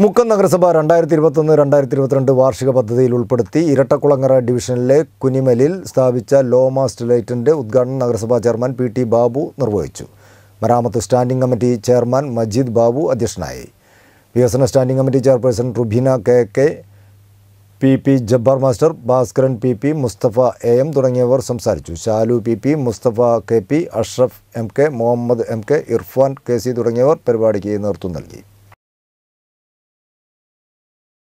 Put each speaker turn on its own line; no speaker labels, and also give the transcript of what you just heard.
മുക്കം നഗരസഭ രണ്ടായിരത്തി ഇരുപത്തൊന്ന് രണ്ടായിരത്തി ഇരുപത്തിരണ്ട് വാർഷിക പദ്ധതിയിൽ ഉൾപ്പെടുത്തി ഇരട്ടക്കുളങ്ങര ഡിവിഷനിലെ കുനിമലിൽ സ്ഥാപിച്ച ലോ മാസ്റ്റ് ലൈറ്റിൻ്റെ ഉദ്ഘാടനം നഗരസഭാ ചെയർമാൻ പി ടി ബാബു നിർവഹിച്ചു മരാമത്ത് standing committee chairman Majeed Babu അധ്യക്ഷനായി വികസന standing committee chairperson Rubeena K K P P Jabbar master Bhaskaran P P Mustafa A M തുടങ്ങിയവർ സംസാരിച്ചു Shalu P P Mustafa K P Ashraf M K Muhammad M K Irfan K C തുടങ്ങിയവർ പരിപാടിക്ക് നേതൃത്വം നൽകി